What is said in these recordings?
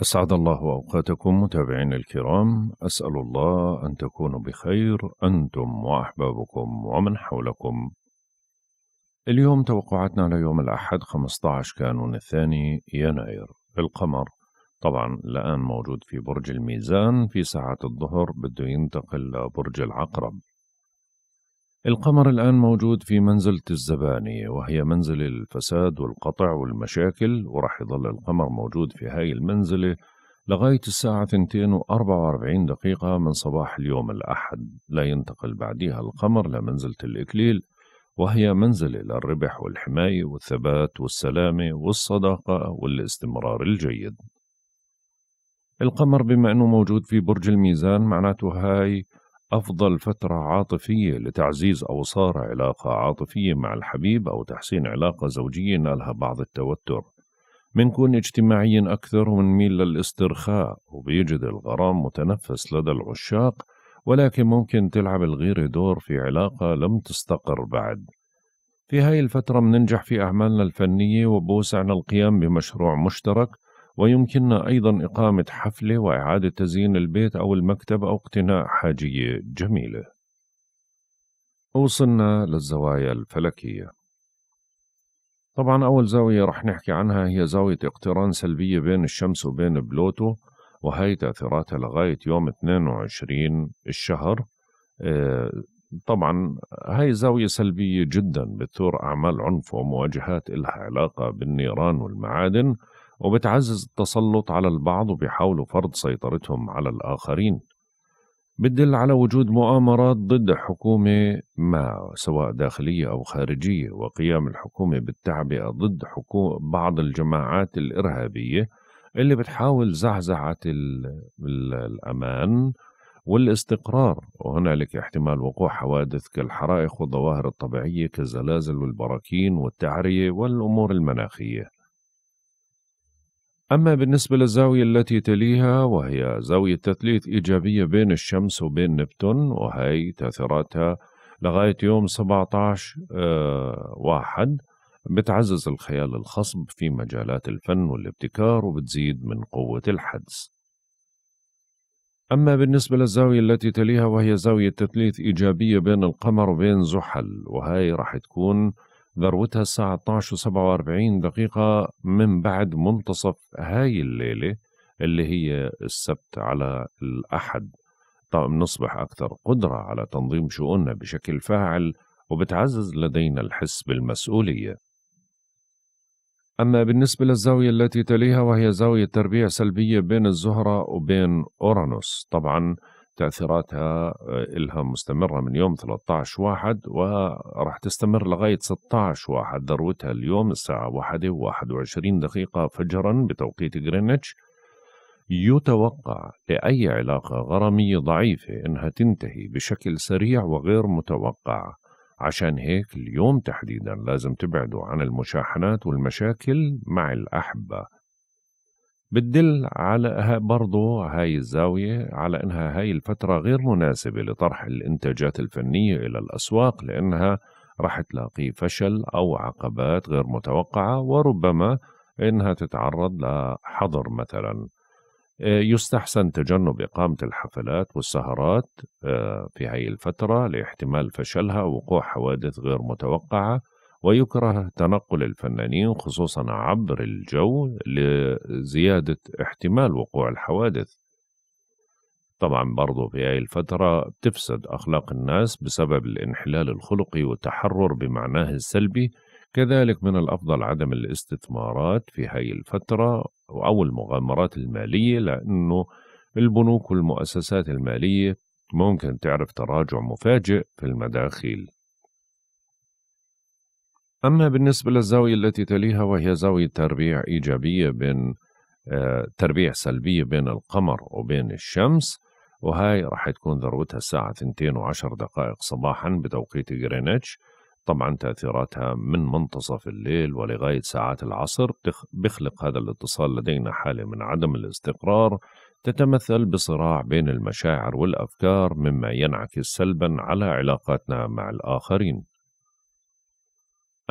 أسعد الله أوقاتكم متابعين الكرام أسأل الله أن تكونوا بخير أنتم وأحبابكم ومن حولكم اليوم توقعاتنا ليوم الأحد 15 كانون الثاني يناير القمر طبعا الآن موجود في برج الميزان في ساعة الظهر بده ينتقل لبرج العقرب القمر الآن موجود في منزلة الزبانية وهي منزل الفساد والقطع والمشاكل ورح يظل القمر موجود في هاي المنزلة لغاية الساعة 2.44 دقيقة من صباح اليوم الأحد لا ينتقل بعدها القمر لمنزلة الإكليل وهي منزلة للربح والحماية والثبات والسلامة والصداقة والاستمرار الجيد القمر بما أنه موجود في برج الميزان معناته هاي أفضل فترة عاطفية لتعزيز أوصار علاقة عاطفية مع الحبيب أو تحسين علاقة زوجية نالها بعض التوتر منكون اجتماعيين أكثر ومنميل للاسترخاء وبيجد الغرام متنفس لدى العشاق ولكن ممكن تلعب الغيرة دور في علاقة لم تستقر بعد في هاي الفترة مننجح في أعمالنا الفنية وبوسعنا القيام بمشروع مشترك ويمكننا أيضا إقامة حفلة وإعادة تزيين البيت أو المكتب أو اقتناء حاجية جميلة. وصلنا للزوايا الفلكية. طبعا أول زاوية رح نحكي عنها هي زاوية اقتران سلبية بين الشمس وبين بلوتو وهي تأثيراتها لغاية يوم 22 الشهر آه، طبعا هاي زاوية سلبية جدا بتثور أعمال عنف ومواجهات إلها علاقة بالنيران والمعادن وبتعزز التسلط على البعض وبيحاولوا فرض سيطرتهم على الآخرين بتدل على وجود مؤامرات ضد حكومة ما سواء داخلية أو خارجية وقيام الحكومة بالتعبئة ضد حكومة بعض الجماعات الإرهابية اللي بتحاول زعزعة الأمان والاستقرار وهنالك احتمال وقوع حوادث كالحرائق والظواهر الطبيعية كالزلازل والبراكين والتعرية والأمور المناخية أما بالنسبة للزاوية التي تليها وهي زاوية تثليث إيجابية بين الشمس وبين نبتون وهي تأثيراتها لغاية يوم 17 آه، واحد بتعزز الخيال الخصب في مجالات الفن والابتكار وبتزيد من قوة الحدس أما بالنسبة للزاوية التي تليها وهي زاوية تثليث إيجابية بين القمر وبين زحل وهي راح تكون ذروتها الساعة 12.47 دقيقة من بعد منتصف هاي الليلة اللي هي السبت على الأحد طبعا نصبح أكثر قدرة على تنظيم شؤوننا بشكل فاعل وبتعزز لدينا الحس بالمسؤولية أما بالنسبة للزاوية التي تليها وهي زاوية تربيع سلبية بين الزهرة وبين أورانوس طبعاً تاثيراتها آه، إلها مستمره من يوم 13 واحد وراح تستمر لغايه 16 واحد ذروتها اليوم الساعه واحدة و21 دقيقه فجرا بتوقيت غرينتش يتوقع لأي علاقة غرامية ضعيفة إنها تنتهي بشكل سريع وغير متوقع عشان هيك اليوم تحديدا لازم تبعدوا عن المشاحنات والمشاكل مع الأحبة بتدل على برضو هاي الزاوية على أنها هاي الفترة غير مناسبة لطرح الإنتاجات الفنية إلى الأسواق لأنها رح تلاقي فشل أو عقبات غير متوقعة وربما إنها تتعرض لحظر مثلا آه، يستحسن تجنب إقامة الحفلات والسهرات آه، في هاي الفترة لاحتمال فشلها ووقوع حوادث غير متوقعة ويكره تنقل الفنانين خصوصا عبر الجو لزيادة احتمال وقوع الحوادث طبعا برضو في هاي الفترة بتفسد أخلاق الناس بسبب الانحلال الخلقي والتحرر بمعناه السلبي كذلك من الأفضل عدم الاستثمارات في هاي الفترة أو المغامرات المالية لأنه البنوك والمؤسسات المالية ممكن تعرف تراجع مفاجئ في المداخيل أما بالنسبة للزاوية التي تليها وهي زاوية تربيع إيجابية بين آه، تربيع سلبية بين القمر وبين الشمس وهاي راح تكون ذروتها الساعة 2 و دقائق صباحا بتوقيت غرينتش طبعا تأثيراتها من منتصف الليل ولغاية ساعات العصر بيخلق هذا الاتصال لدينا حالة من عدم الاستقرار تتمثل بصراع بين المشاعر والأفكار مما ينعكس سلبا على علاقاتنا مع الآخرين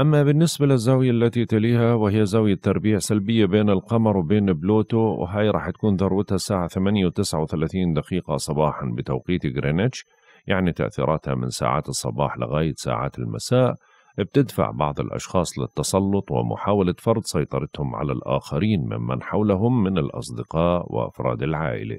أما بالنسبة للزاوية التي تليها وهي زاوية تربيع سلبية بين القمر وبين بلوتو وهي راح تكون ذروتها الساعة 8 و39 دقيقة صباحا بتوقيت غرينتش يعني تأثيراتها من ساعات الصباح لغاية ساعات المساء بتدفع بعض الأشخاص للتسلط ومحاولة فرض سيطرتهم على الآخرين ممن حولهم من الأصدقاء وأفراد العائلة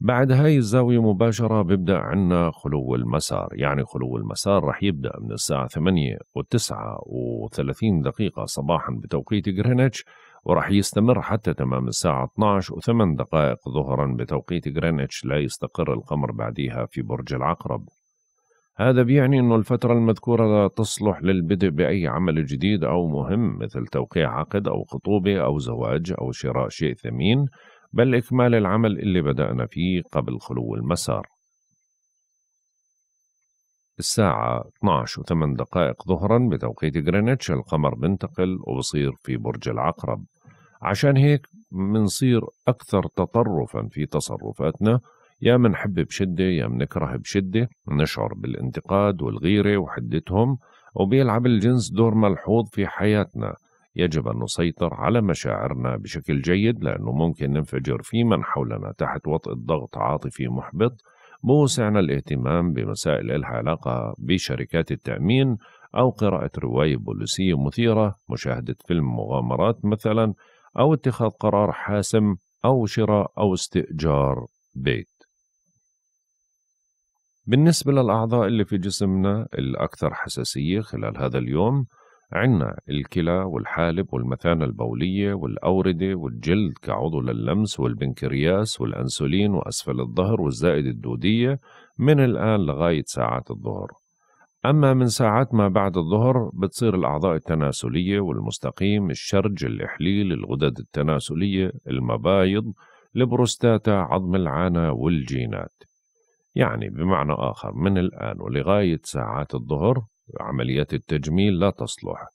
بعد هاي الزاوية مباشرة بيبدأ عنا خلو المسار يعني خلو المسار رح يبدأ من الساعة 8 و9 و30 دقيقة صباحا بتوقيت غرينتش ورح يستمر حتى تمام الساعة 12 و8 دقائق ظهرا بتوقيت غرينتش لا يستقر القمر بعديها في برج العقرب هذا بيعني أن الفترة المذكورة لا تصلح للبدء بأي عمل جديد أو مهم مثل توقيع عقد أو خطوبة أو زواج أو شراء شيء ثمين بل إكمال العمل اللي بدأنا فيه قبل خلو المسار الساعة 12 و8 دقائق ظهرا بتوقيت غرينتش القمر بنتقل وبصير في برج العقرب عشان هيك منصير أكثر تطرفا في تصرفاتنا يا منحب بشدة يا منكره بشدة نشعر بالانتقاد والغيرة وحدتهم وبيلعب الجنس دور ملحوظ في حياتنا يجب أن نسيطر على مشاعرنا بشكل جيد لأنه ممكن ننفجر في من حولنا تحت وطئ ضغط عاطفي محبط بوسعنا الاهتمام بمسائل لها علاقة بشركات التأمين أو قراءة رواية بوليسية مثيرة مشاهدة فيلم مغامرات مثلا أو اتخاذ قرار حاسم أو شراء أو استئجار بيت بالنسبة للأعضاء اللي في جسمنا الأكثر حساسية خلال هذا اليوم عنا الكلى والحالب والمثانة البولية والأوردة والجلد كعضو للمس والبنكرياس والأنسولين وأسفل الظهر والزائد الدودية من الآن لغاية ساعات الظهر أما من ساعات ما بعد الظهر بتصير الأعضاء التناسلية والمستقيم الشرج الإحليل الغدد التناسلية المبايض البروستاتا عظم العانة والجينات يعني بمعنى آخر من الآن ولغاية ساعات الظهر عمليات التجميل لا تصلح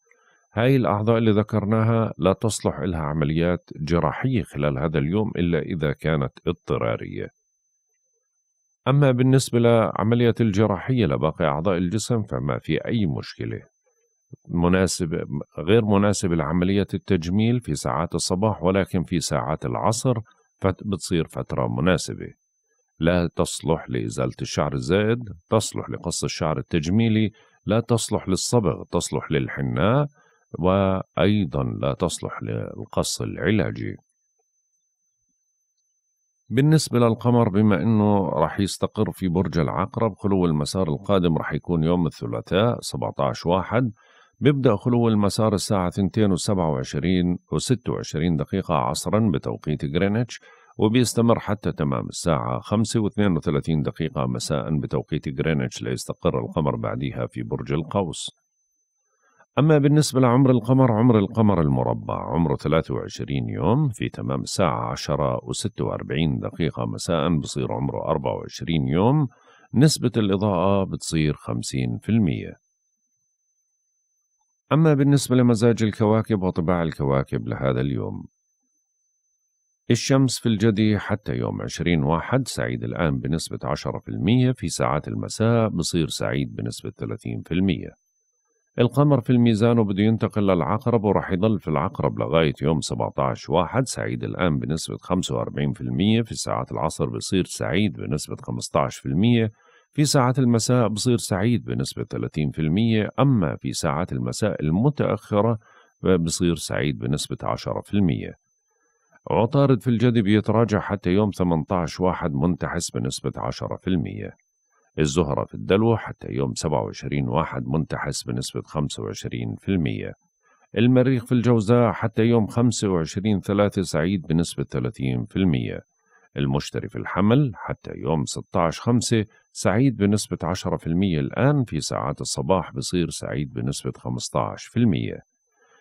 هاي الأعضاء اللي ذكرناها لا تصلح لها عمليات جراحية خلال هذا اليوم إلا إذا كانت اضطرارية أما بالنسبة لعملية الجراحية لباقي أعضاء الجسم فما في أي مشكلة مناسب غير مناسب لعملية التجميل في ساعات الصباح ولكن في ساعات العصر بتصير فترة مناسبة لا تصلح لإزالة الشعر الزائد تصلح لقص الشعر التجميلي لا تصلح للصبغ تصلح للحناء وأيضا لا تصلح للقص العلاجي بالنسبة للقمر بما أنه رح يستقر في برج العقرب خلو المسار القادم رح يكون يوم الثلاثاء 17 واحد بيبدأ خلو المسار الساعة 2.27 و 26 دقيقة عصرا بتوقيت غرينتش وبيستمر حتى تمام الساعة 5 32 دقيقة مساء بتوقيت غرينتش ليستقر القمر بعدها في برج القوس أما بالنسبة لعمر القمر عمر القمر المربع عمره 23 يوم في تمام الساعة 10 و46 دقيقة مساء بصير عمره 24 يوم نسبة الإضاءة بتصير 50% أما بالنسبة لمزاج الكواكب وطباع الكواكب لهذا اليوم الشمس في الجدي حتى يوم 20 واحد سعيد الآن بنسبة 10% في ساعات المساء بصير سعيد بنسبة 30% القمر في الميزان وبده ينتقل للعقرب وراح يضل في العقرب لغاية يوم 17 واحد سعيد الآن بنسبة 45% في ساعات العصر بصير سعيد بنسبة 15% في ساعات المساء بصير سعيد بنسبة 30% أما في ساعات المساء المتأخرة بصير سعيد بنسبة المية عطارد في الجدي بيتراجع حتى يوم 18 واحد منتحس بنسبة 10% الزهرة في الدلو حتى يوم 27 واحد منتحس بنسبة 25% المريخ في الجوزاء حتى يوم 25 ثلاثة سعيد بنسبة 30% المشتري في الحمل حتى يوم 16 خمسة سعيد بنسبة 10% الآن في ساعات الصباح بصير سعيد بنسبة 15%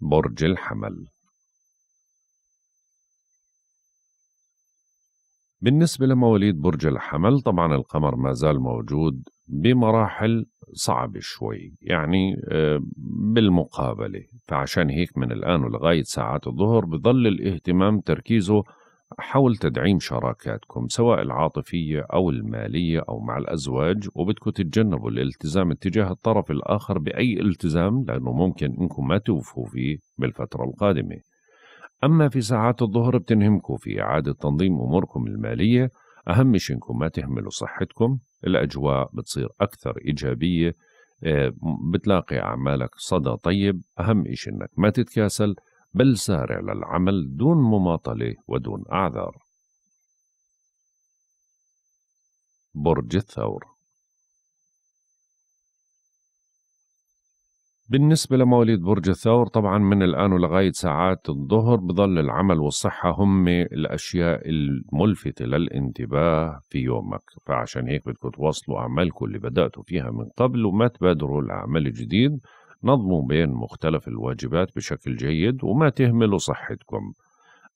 برج الحمل بالنسبة لمواليد برج الحمل طبعا القمر ما زال موجود بمراحل صعبة شوي يعني آه، بالمقابلة فعشان هيك من الآن ولغاية ساعات الظهر بظل الاهتمام تركيزه حول تدعيم شراكاتكم سواء العاطفية أو المالية أو مع الأزواج وبدكم تتجنبوا الالتزام اتجاه الطرف الآخر بأي التزام لأنه ممكن أنكم ما توفوا فيه بالفترة القادمة أما في ساعات الظهر بتنهمكم في إعادة تنظيم أموركم المالية أهم شيء أنكم ما تهملوا صحتكم الأجواء بتصير أكثر إيجابية آه، بتلاقي أعمالك صدى طيب أهم شيء أنك ما تتكاسل بل سارع للعمل دون مماطلة ودون أعذار برج الثور بالنسبة لمواليد برج الثور طبعا من الآن ولغاية ساعات الظهر بظل العمل والصحة هم الأشياء الملفتة للانتباه في يومك فعشان هيك بدكم تواصلوا أعمالكم اللي بدأتوا فيها من قبل وما تبادروا الأعمال الجديد نظموا بين مختلف الواجبات بشكل جيد وما تهملوا صحتكم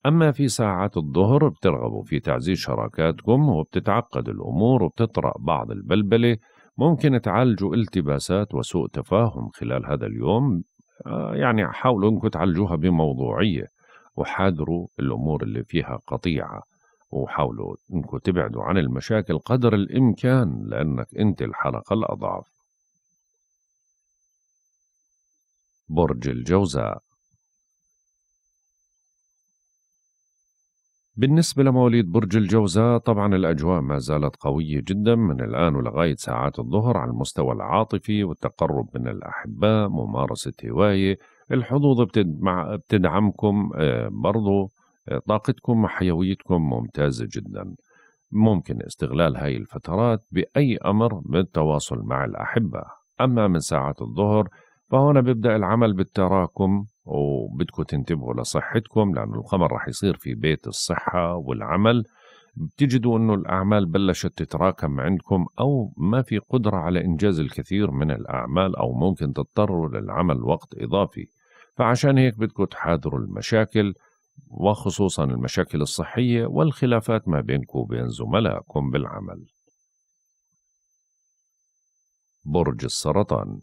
أما في ساعات الظهر بترغبوا في تعزيز شراكاتكم وبتتعقد الأمور وبتطرأ بعض البلبلة ممكن تعالجوا التباسات وسوء تفاهم خلال هذا اليوم آه، يعني حاولوا انكم تعالجوها بموضوعية وحاذروا الأمور اللي فيها قطيعة وحاولوا انكم تبعدوا عن المشاكل قدر الإمكان لأنك أنت الحلقة الأضعف برج الجوزاء بالنسبة لمواليد برج الجوزاء طبعا الأجواء ما زالت قوية جدا من الآن ولغاية ساعات الظهر على المستوى العاطفي والتقرب من الأحباء ممارسة هواية الحظوظ بتدعمكم آه، برضو آه، طاقتكم وحيويتكم ممتازة جدا ممكن استغلال هاي الفترات بأي أمر بالتواصل مع الأحبة أما من ساعات الظهر فهنا بيبدأ العمل بالتراكم وبدكم تنتبهوا لصحتكم لأنه الخمر رح يصير في بيت الصحة والعمل بتجدوا أنه الأعمال بلشت تتراكم عندكم أو ما في قدرة على إنجاز الكثير من الأعمال أو ممكن تضطروا للعمل وقت إضافي فعشان هيك بدكم تحاذروا المشاكل وخصوصا المشاكل الصحية والخلافات ما بينكم وبين زملائكم بالعمل برج السرطان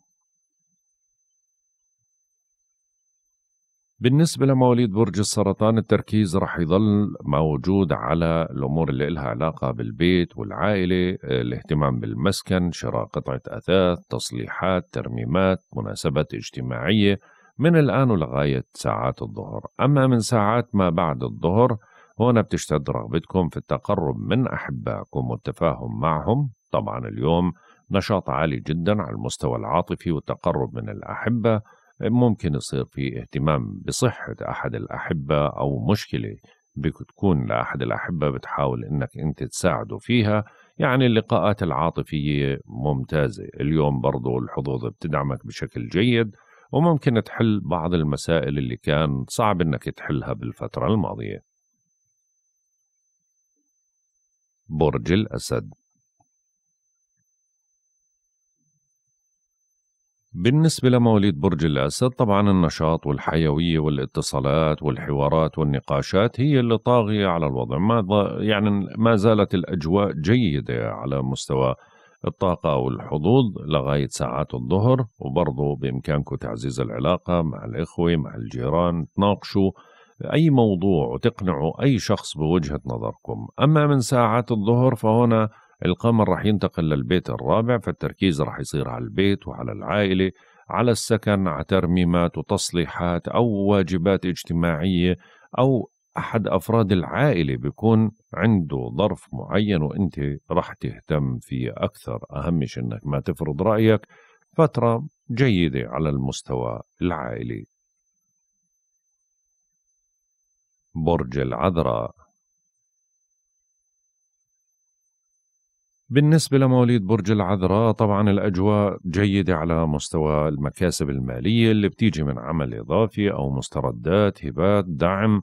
بالنسبة لمواليد برج السرطان التركيز رح يظل موجود على الأمور اللي إلها علاقة بالبيت والعائلة آه، الاهتمام بالمسكن شراء قطعة أثاث تصليحات ترميمات مناسبات اجتماعية من الآن ولغاية ساعات الظهر أما من ساعات ما بعد الظهر هنا بتشتد رغبتكم في التقرب من أحبائكم والتفاهم معهم طبعا اليوم نشاط عالي جدا على المستوى العاطفي والتقرب من الأحبة ممكن يصير في اهتمام بصحة أحد الأحبة أو مشكلة بتكون لأحد الأحبة بتحاول إنك أنت تساعده فيها يعني اللقاءات العاطفية ممتازة اليوم برضو الحظوظ بتدعمك بشكل جيد وممكن تحل بعض المسائل اللي كان صعب إنك تحلها بالفترة الماضية برج الأسد بالنسبة لمواليد برج الأسد طبعا النشاط والحيوية والاتصالات والحوارات والنقاشات هي اللي طاغية على الوضع ما يعني ما زالت الأجواء جيدة على مستوى الطاقة والحظوظ لغاية ساعات الظهر وبرضه بإمكانكم تعزيز العلاقة مع الإخوة مع الجيران تناقشوا أي موضوع وتقنعوا أي شخص بوجهة نظركم أما من ساعات الظهر فهنا القمر راح ينتقل للبيت الرابع فالتركيز راح يصير على البيت وعلى العائلة على السكن على ترميمات وتصليحات أو واجبات اجتماعية أو أحد أفراد العائلة بيكون عنده ظرف معين وأنت راح تهتم فيه أكثر أهم شيء أنك ما تفرض رأيك فترة جيدة على المستوى العائلي برج العذراء بالنسبة لمواليد برج العذراء طبعا الأجواء جيدة على مستوى المكاسب المالية اللي بتيجي من عمل إضافي أو مستردات هبات دعم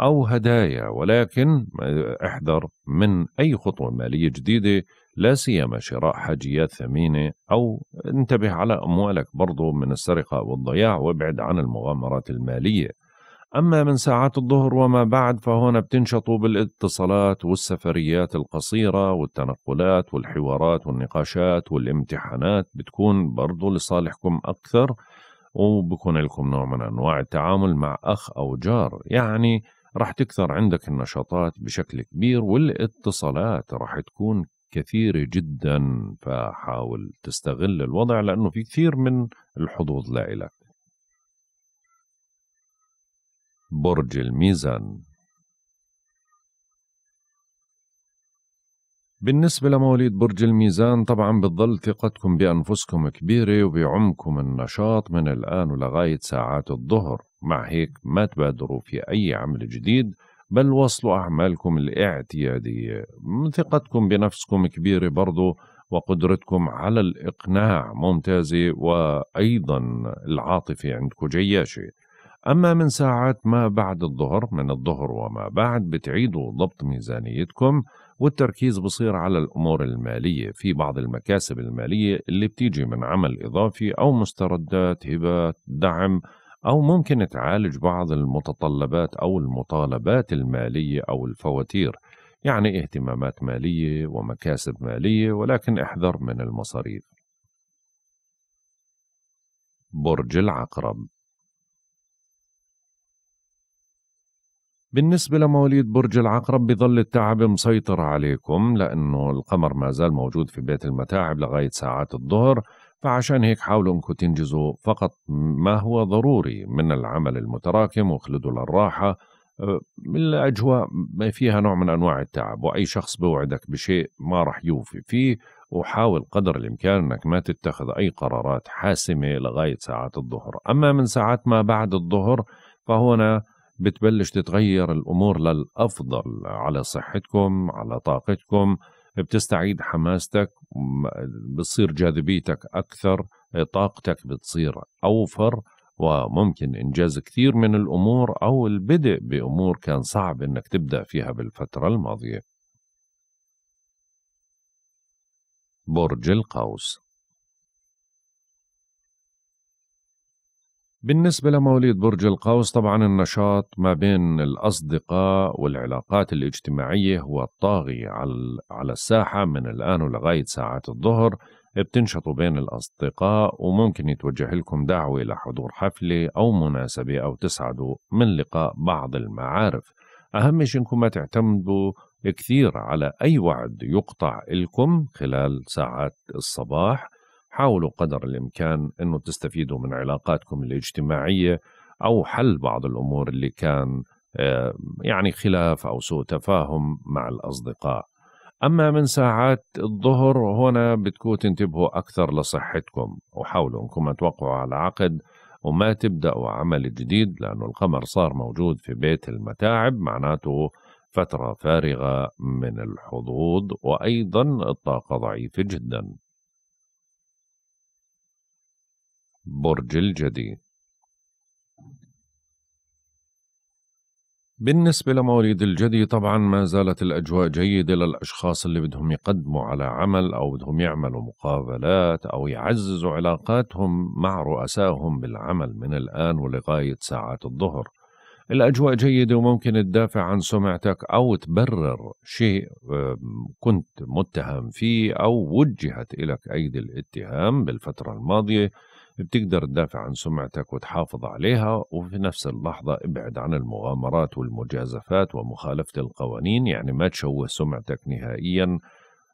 أو هدايا ولكن آه، احذر من أي خطوة مالية جديدة لا سيما شراء حاجيات ثمينة أو انتبه على أموالك برضو من السرقة والضياع وابعد عن المغامرات المالية أما من ساعات الظهر وما بعد فهنا بتنشطوا بالاتصالات والسفريات القصيرة والتنقلات والحوارات والنقاشات والامتحانات بتكون برضو لصالحكم أكثر وبكون لكم نوع من أنواع التعامل مع أخ أو جار يعني راح تكثر عندك النشاطات بشكل كبير والاتصالات راح تكون كثيرة جدا فحاول تستغل الوضع لأنه في كثير من الحظوظ لإلك برج الميزان بالنسبة لمواليد برج الميزان طبعا بتظل ثقتكم بأنفسكم كبيرة وبعمكم النشاط من الآن ولغاية ساعات الظهر مع هيك ما تبادروا في أي عمل جديد بل وصلوا أعمالكم الاعتيادية ثقتكم بنفسكم كبيرة برضو وقدرتكم على الإقناع ممتازة وأيضا العاطفة عندكم جياشة أما من ساعات ما بعد الظهر من الظهر وما بعد بتعيدوا ضبط ميزانيتكم والتركيز بصير على الأمور المالية في بعض المكاسب المالية اللي بتيجي من عمل إضافي أو مستردات هبات دعم أو ممكن تعالج بعض المتطلبات أو المطالبات المالية أو الفواتير يعني اهتمامات مالية ومكاسب مالية ولكن احذر من المصاريف برج العقرب بالنسبة لمواليد برج العقرب بظل التعب مسيطر عليكم لأنه القمر ما زال موجود في بيت المتاعب لغاية ساعات الظهر فعشان هيك حاولوا انكم تنجزوا فقط ما هو ضروري من العمل المتراكم واخلدوا للراحة أه، الأجواء فيها نوع من أنواع التعب وأي شخص بوعدك بشيء ما راح يوفي فيه وحاول قدر الإمكان أنك ما تتخذ أي قرارات حاسمة لغاية ساعات الظهر أما من ساعات ما بعد الظهر فهنا بتبلش تتغير الامور للافضل على صحتكم على طاقتكم بتستعيد حماستك بتصير جاذبيتك اكثر طاقتك بتصير اوفر وممكن انجاز كثير من الامور او البدء بامور كان صعب انك تبدا فيها بالفتره الماضيه برج القوس بالنسبة لمواليد برج القوس طبعا النشاط ما بين الأصدقاء والعلاقات الاجتماعية هو الطاغي على الساحة من الآن ولغاية ساعات الظهر بتنشطوا بين الأصدقاء وممكن يتوجه لكم دعوة لحضور حفلة أو مناسبة أو تسعدوا من لقاء بعض المعارف أهم شيء أنكم ما تعتمدوا كثير على أي وعد يقطع لكم خلال ساعات الصباح حاولوا قدر الإمكان أنه تستفيدوا من علاقاتكم الاجتماعية أو حل بعض الأمور اللي كان آه، يعني خلاف أو سوء تفاهم مع الأصدقاء أما من ساعات الظهر هنا بتكون تنتبهوا أكثر لصحتكم وحاولوا أنكم توقعوا على عقد وما تبدأوا عمل جديد لأنه القمر صار موجود في بيت المتاعب معناته فترة فارغة من الحظوظ وأيضا الطاقة ضعيفة جدا برج الجدي بالنسبة لمواليد الجدي طبعا ما زالت الأجواء جيدة للأشخاص اللي بدهم يقدموا على عمل أو بدهم يعملوا مقابلات أو يعززوا علاقاتهم مع رؤسائهم بالعمل من الآن ولغاية ساعات الظهر الأجواء جيدة وممكن تدافع عن سمعتك أو تبرر شيء كنت متهم فيه أو وجهت إليك أيدي الاتهام بالفترة الماضية بتقدر تدافع عن سمعتك وتحافظ عليها وفي نفس اللحظة ابعد عن المغامرات والمجازفات ومخالفة القوانين يعني ما تشوه سمعتك نهائيا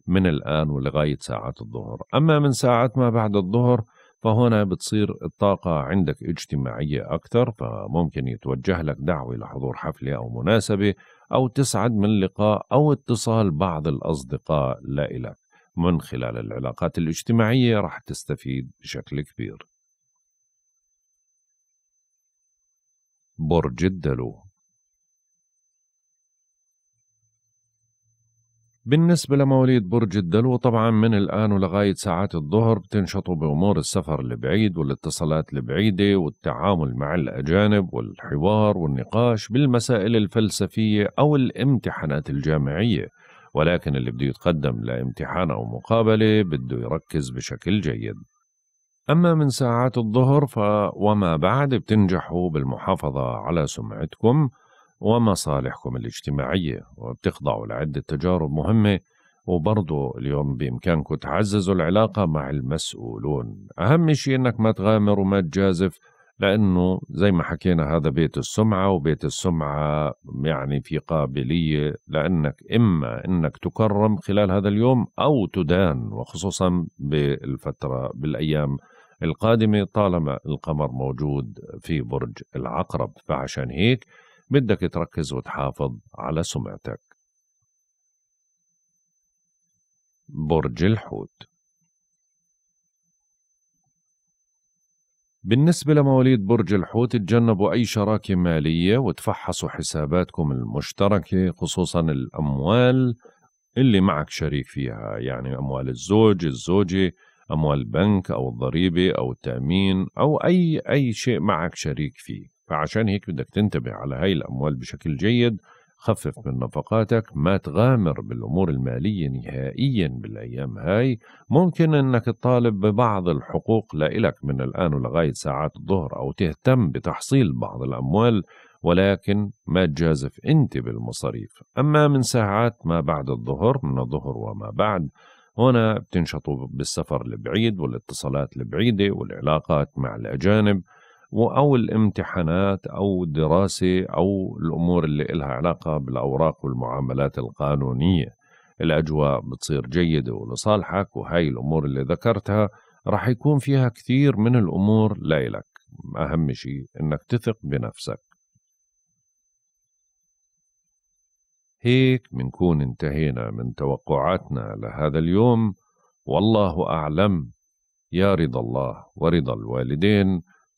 من الآن ولغاية ساعات الظهر أما من ساعات ما بعد الظهر فهنا بتصير الطاقة عندك اجتماعية أكثر فممكن يتوجه لك دعوة لحضور حفلة أو مناسبة أو تسعد من لقاء أو اتصال بعض الأصدقاء لإلك من خلال العلاقات الاجتماعية راح تستفيد بشكل كبير برج الدلو بالنسبة لمواليد برج الدلو طبعا من الآن ولغاية ساعات الظهر بتنشطوا بأمور السفر البعيد والاتصالات البعيدة والتعامل مع الأجانب والحوار والنقاش بالمسائل الفلسفية أو الامتحانات الجامعية ولكن اللي بده يتقدم لامتحان أو مقابلة بده يركز بشكل جيد أما من ساعات الظهر فوما بعد بتنجحوا بالمحافظة على سمعتكم ومصالحكم الاجتماعية وبتخضعوا لعدة تجارب مهمة وبرضه اليوم بإمكانكم تعززوا العلاقة مع المسؤولون أهم شيء أنك ما تغامر وما تجازف لأنه زي ما حكينا هذا بيت السمعة وبيت السمعة يعني في قابلية لأنك إما أنك تكرم خلال هذا اليوم أو تدان وخصوصا بالفترة بالأيام القادمة طالما القمر موجود في برج العقرب فعشان هيك بدك تركز وتحافظ على سمعتك برج الحوت بالنسبة لمواليد برج الحوت تجنبوا أي شراكة مالية وتفحصوا حساباتكم المشتركة خصوصا الأموال اللي معك شريك فيها يعني أموال الزوج الزوجة أموال البنك أو الضريبة أو التأمين أو أي أي شيء معك شريك فيه فعشان هيك بدك تنتبه على هاي الأموال بشكل جيد خفف من نفقاتك ما تغامر بالأمور المالية نهائيا بالأيام هاي ممكن أنك تطالب ببعض الحقوق لإلك من الآن ولغاية ساعات الظهر أو تهتم بتحصيل بعض الأموال ولكن ما تجازف أنت بالمصاريف أما من ساعات ما بعد الظهر من الظهر وما بعد هنا بتنشطوا بالسفر البعيد والاتصالات البعيدة والعلاقات مع الأجانب أو الامتحانات أو الدراسة أو الأمور اللي إلها علاقة بالأوراق والمعاملات القانونية الأجواء بتصير جيدة ولصالحك وهاي الأمور اللي ذكرتها رح يكون فيها كثير من الأمور لإلك أهم شيء إنك تثق بنفسك هيك منكون انتهينا من توقعاتنا لهذا اليوم والله أعلم يا رضا الله ورضا الوالدين